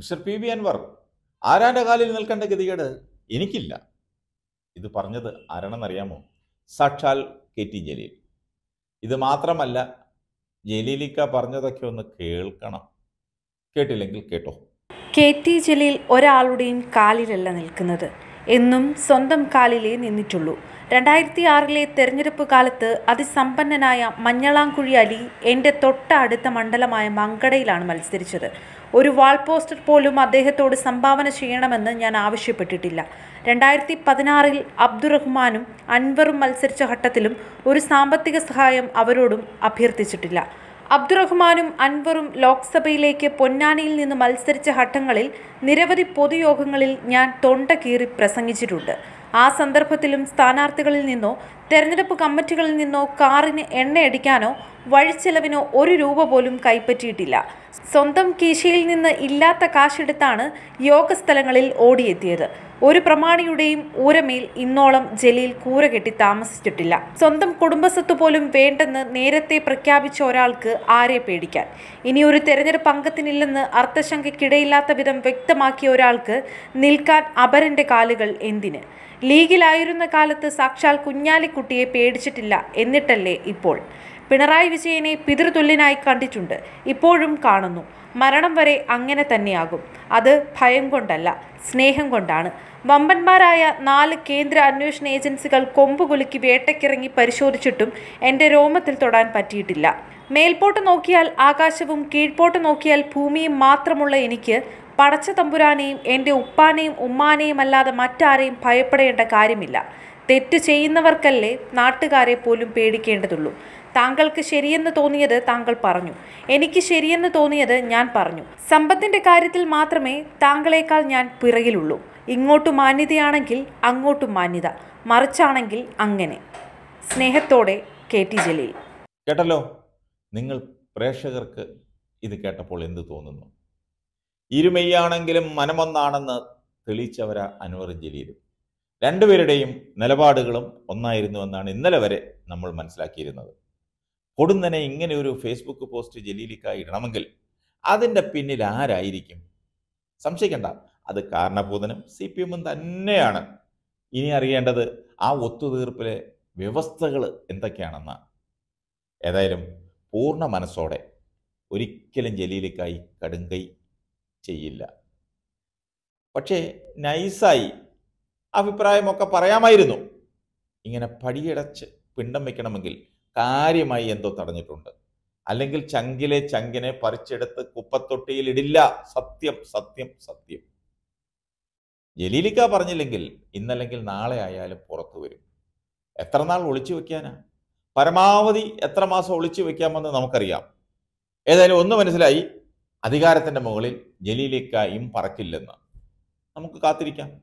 mister P V Anvar ആരാൻ്റെ കാലിൽ നിൽക്കേണ്ട ഗതികേട് എനിക്കില്ല ഇത് പറഞ്ഞത് ആരാണെന്നറിയാമോ സാക്ഷാൽ കെ ടി ജലീൽ ഇത് മാത്രമല്ല ജലീലിക്ക പറഞ്ഞതൊക്കെ ഒന്ന് കേൾക്കണം കേട്ടില്ലെങ്കിൽ കേട്ടോ കെ ടി ജലീൽ ഒരാളുടെയും കാലിലല്ല നിൽക്കുന്നത് എന്നും സ്വന്തം കാലിലേ നിന്നിട്ടുള്ളൂ രണ്ടായിരത്തി ആറിലെ തെരഞ്ഞെടുപ്പ് കാലത്ത് അതിസമ്പന്നനായ മഞ്ഞളാംകുഴി അലി എൻ്റെ തൊട്ടടുത്ത മണ്ഡലമായ മങ്കടയിലാണ് മത്സരിച്ചത് ഒരു വാൾ പോസ്റ്റർ പോലും അദ്ദേഹത്തോട് സംഭാവന ചെയ്യണമെന്ന് ഞാൻ ആവശ്യപ്പെട്ടിട്ടില്ല രണ്ടായിരത്തി പതിനാറിൽ അബ്ദുറഹ്മാനും അൻവറും മത്സരിച്ച ഘട്ടത്തിലും ഒരു സാമ്പത്തിക സഹായം അവരോടും അഭ്യർത്ഥിച്ചിട്ടില്ല അബ്ദുറഹ്മാനും അൻവറും ലോക്സഭയിലേക്ക് പൊന്നാനിയിൽ നിന്ന് മത്സരിച്ച ഘട്ടങ്ങളിൽ നിരവധി പൊതുയോഗങ്ങളിൽ ഞാൻ തൊണ്ട കീറി പ്രസംഗിച്ചിട്ടുണ്ട് ആ സന്ദർഭത്തിലും സ്ഥാനാർത്ഥികളിൽ നിന്നോ തെരഞ്ഞെടുപ്പ് കമ്മിറ്റികളിൽ നിന്നോ കാറിന് എണ്ണയടിക്കാനോ വഴിച്ചെലവിനോ ഒരു രൂപ പോലും കൈപ്പറ്റിയിട്ടില്ല സ്വന്തം കീശയിൽ നിന്ന് ഇല്ലാത്ത കാശെടുത്താണ് യോഗസ്ഥലങ്ങളിൽ ഓടിയെത്തിയത് ഒരു പ്രമാണിയുടെയും ഊരമേൽ ഇന്നോളം ജലീൽ കൂര കെട്ടി താമസിച്ചിട്ടില്ല സ്വന്തം കുടുംബസ്വത്ത് പോലും വേണ്ടെന്ന് നേരത്തെ പ്രഖ്യാപിച്ച ഒരാൾക്ക് ആരെ പേടിക്കാൻ ഇനി ഒരു തെരഞ്ഞെടുപ്പ് അംഗത്തിനില്ലെന്ന് അർത്ഥശങ്കയ്ക്കിടയില്ലാത്ത വിധം വ്യക്തമാക്കിയ ഒരാൾക്ക് നിൽക്കാൻ അപരന്റെ കാലുകൾ എന്തിന് ലീഗിലായിരുന്ന കാലത്ത് സാക്ഷാൽ കുഞ്ഞാലിക്കുട്ടിയെ പേടിച്ചിട്ടില്ല എന്നിട്ടല്ലേ ഇപ്പോൾ പിണറായി വിജയനെ പിതൃതുല്യനായി കണ്ടിട്ടുണ്ട് ഇപ്പോഴും കാണുന്നു മരണം വരെ അങ്ങനെ തന്നെയാകും അത് ഭയം കൊണ്ടല്ല സ്നേഹം കൊണ്ടാണ് വമ്പന്മാരായ നാല് കേന്ദ്ര അന്വേഷണ ഏജൻസികൾ കൊമ്പുകുലുക്കി വേട്ടയ്ക്കിറങ്ങി പരിശോധിച്ചിട്ടും എൻ്റെ രോമത്തിൽ തൊടാൻ പറ്റിയിട്ടില്ല മേൽപോട്ട് നോക്കിയാൽ ആകാശവും കീഴ്പോട്ട് നോക്കിയാൽ ഭൂമിയും മാത്രമുള്ള എനിക്ക് പടച്ച തമ്പുരാനെയും എൻ്റെ ഉപ്പാനെയും ഉമ്മാനെയും അല്ലാതെ മറ്റാരെയും ഭയപ്പെടേണ്ട കാര്യമില്ല തെറ്റ് ചെയ്യുന്നവർക്കല്ലേ നാട്ടുകാരെ പോലും പേടിക്കേണ്ടതുള്ളൂ താങ്കൾക്ക് ശരിയെന്ന് തോന്നിയത് താങ്കൾ പറഞ്ഞു എനിക്ക് ശരിയെന്ന് തോന്നിയത് ഞാൻ പറഞ്ഞു സമ്പത്തിൻ്റെ കാര്യത്തിൽ മാത്രമേ താങ്കളെക്കാൾ ഞാൻ പിറകിലുള്ളൂ ഇങ്ങോട്ട് മാന്യതയാണെങ്കിൽ അങ്ങോട്ടും മാന്യത മറിച്ചാണെങ്കിൽ അങ്ങനെ സ്നേഹത്തോടെ കെ ടി ജലീൽ കേട്ടല്ലോ നിങ്ങൾ പ്രേക്ഷകർക്ക് ഇത് കേട്ടപ്പോൾ എന്ത് തോന്നുന്നു ഇരുമെയ്യാണെങ്കിലും മനമൊന്നാണെന്ന് തെളിയിച്ചവരാ അനുവർ ജലീലും രണ്ടുപേരുടെയും നിലപാടുകളും ഒന്നായിരുന്നുവെന്നാണ് ഇന്നലെ വരെ നമ്മൾ മനസ്സിലാക്കിയിരുന്നത് കൊടുന്നനെ ഇങ്ങനെ ഒരു ഫേസ്ബുക്ക് പോസ്റ്റ് ജലീലിക്കായി ഇടണമെങ്കിൽ അതിൻ്റെ പിന്നിൽ ആരായിരിക്കും സംശയിക്കേണ്ട അത് കാരണഭൂതനും സി പി എമ്മും തന്നെയാണ് ഇനി അറിയേണ്ടത് ആ ഒത്തുതീർപ്പിലെ വ്യവസ്ഥകൾ എന്തൊക്കെയാണെന്ന് ഏതായാലും പൂർണ്ണ മനസ്സോടെ ഒരിക്കലും ജലീലിക്കായി കടുങ്കൈ ചെയ്യില്ല പക്ഷേ നൈസായി അഭിപ്രായമൊക്കെ പറയാമായിരുന്നു ഇങ്ങനെ പടിയടച്ച് പിണ്ടം വയ്ക്കണമെങ്കിൽ കാര്യമായി എന്തോ തടഞ്ഞിട്ടുണ്ട് അല്ലെങ്കിൽ ചങ്കിലെ ചങ്കിനെ പറിച്ചെടുത്ത് കുപ്പത്തൊട്ടിയിൽ ഇടില്ല സത്യം സത്യം സത്യം ജലീലിക്ക പറഞ്ഞില്ലെങ്കിൽ ഇന്നല്ലെങ്കിൽ നാളെ ആയാലും പുറത്തു വരും എത്ര നാൾ ഒളിച്ചു വെക്കാനാ പരമാവധി എത്ര മാസം ഒളിച്ചു വെക്കാമെന്ന് നമുക്കറിയാം ഏതായാലും ഒന്ന് മനസ്സിലായി അധികാരത്തിൻ്റെ മുകളിൽ ജലീലിക്കയും പറക്കില്ലെന്ന് നമുക്ക് കാത്തിരിക്കാം